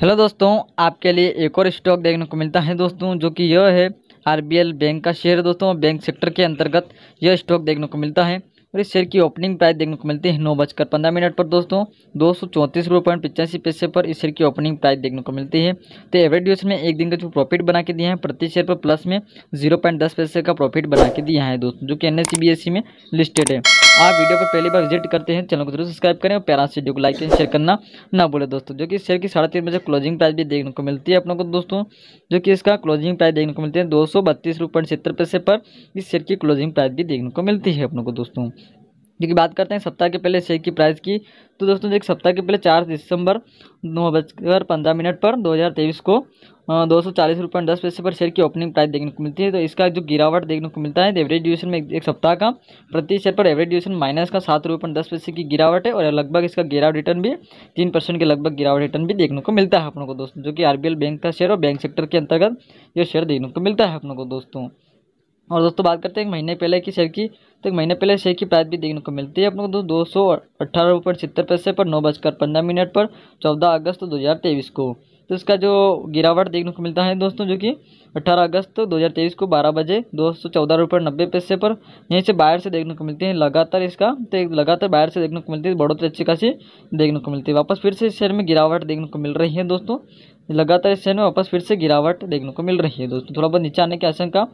hello दोस्तों आपके लिए एक और स्टॉक देखने को मिलता है दोस्तों जो कि यह है आरबीएल बैंक का शेयर दोस्तों बैंक सेक्टर के अंतर्गत यह स्टॉक देखने को मिलता है और इस शेयर की ओपनिंग प्राइस देखने को मिलती है नौ बजकर पंद्रह मिनट पर दोस्तों दो सौ चौंतीस रुपये पॉइंट पचासी पैसे पर इस शेयर की ओपनिंग प्राइस देखने को मिलती है तो एवरेज ड्यूरेशन में एक दिन का जो प्रॉफिट बना के दिया है प्रति शेयर पर प्लस में जीरो पॉइंट दस पैसे का प्रॉफिट बना के दिया है दोस्तों जो कि एन में लिस्टेड है आप वीडियो पर पहली बार विजिट करते हैं चैनल को जरूर सब्सक्राइब करें और प्यारा वीडियो को लाइक एंड शेयर करना ना बोले दोस्तों जो कि शेयर की साढ़े तीन बजे क्लोजिंग प्राइस भी देखने को मिलती है अपनों को दोस्तों जो कि इसका क्लोजिंग प्राइस देखने को मिलती है दो सौ पैसे पर इस शेयर की क्लोजिंग प्राइस भी देखने को मिलती है अपनों को दोस्तों देखिए बात करते हैं सप्ताह के पहले शेयर की प्राइस की तो दोस्तों देखिए सप्ताह के पहले चार दिसंबर नौ बजकर पंद्रह मिनट पर 2023 को दो सौ चालीस रुपये दस पैसे पर शेयर की ओपनिंग प्राइस देखने को मिलती है तो इसका जो गिरावट देखने को मिलता है एवरेज ड्यूशन में एक सप्ताह का प्रति शेयर पर एवरेज ड्यूशन माइनस का सात रुपये दस पैसे की गिरावट है और लगभग इसका गिरावट रिटर्न भी तीन परसेंट के लगभग गिरावट रिटर्न भी देखने को मिलता है अपनों को दोस्तों जो कि आर बैंक का शेयर और बैंक सेक्टर के अंतर्गत ये शेयर देखने को मिलता है अपनों को दोस्तों और दोस्तों बात करते हैं एक महीने पहले की शेयर की तो एक महीने पहले शेयर की प्राइस भी देखने को मिलती है अपने को तो दो सौ अट्ठारह रुपये छिहत्तर पैसे पर नौ बजकर पंद्रह मिनट पर चौदह अगस्त दो हज़ार तेईस को तो इसका जो गिरावट देखने को मिलता है दोस्तों जो कि 18 अगस्त 2023 को 12 बजे दो सौ चौदह रुपये नब्बे पैसे पर यहीं से बाहर से देखने को मिलती है लगातार इसका तो लगातार बाहर से देखने को मिलती है तो बढ़ोतरी अच्छी खासी देखने को मिलती है वापस फिर से इस शेयर में गिरावट देखने को मिल रही है दोस्तों लगातार इस शेयर में वापस फिर से गिरावट देखने को मिल रही है दोस्तों थोड़ा बहुत नीचे आने की आशंका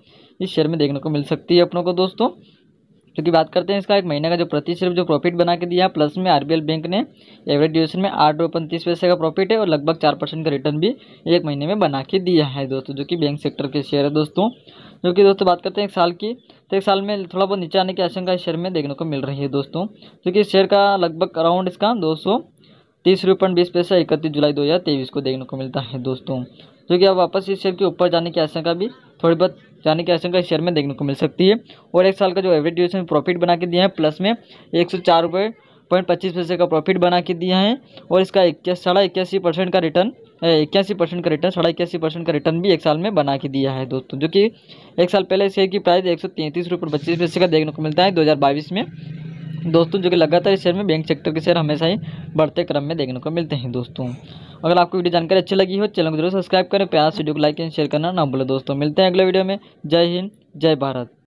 इस शेयर में देखने को मिल सकती है अपनों को दोस्तों क्योंकि बात करते हैं इसका एक महीने का जो प्रति सिर्फ जो प्रॉफिट बना के दिया प्लस में आरबीएल बैंक ने एवरेज ड्यूरेशन में आठ रुपये पैंतीस पैसे का प्रॉफिट है और लगभग चार परसेंट का रिटर्न भी एक महीने में बना के दिया है दोस्तों जो कि बैंक सेक्टर के शेयर है दोस्तों जो कि दोस्तों बात करते हैं एक साल की तो एक साल में थोड़ा बहुत नीचे आने की आशंका इस शेयर में देखने को मिल रही है दोस्तों क्योंकि इस शेयर का लगभग अराउंड इसका दो सौ तीस बीस पैसा इकतीस जुलाई दो हज़ार तेईस को देखने को मिलता है दोस्तों जो कि अब वापस इस शेयर के ऊपर जाने की आशंका भी थोड़ी बहुत जाने की आशंका शेयर में देखने को मिल सकती है और एक साल का जो एवरेज ड्यूरेशन प्रॉफिट बना के दिया है प्लस में एक सौ चार रुपये पॉइंट पच्चीस पैसे का प्रॉफिट बना के दिया है और इसका इक्यास साढ़ा इक्यासी परसेंट का रिटर्न इक्यासी परसेंट का रिटर्न साढ़ा इक्यासी परसेंट का रिटर्न भी एक साल में बना के दिया है दोस्तों जो कि एक साल पहले शेयर की प्राइस एक सौ तैंतीस रुपये पच्चीस पैसे का देखने को मिलता है दो हज़ार बाईस में दोस्तों जो कि लगातार इस शेयर में बैंक सेक्टर के शेयर हमेशा ही बढ़ते क्रम में देखने को मिलते हैं दोस्तों अगर आपको वीडियो जानकारी अच्छी लगी हो चैनल को जरूर सब्सक्राइब करें प्यार वीडियो को लाइक एंड शेयर करना ना भूलें दोस्तों मिलते हैं अगले वीडियो में जय हिंद जय भारत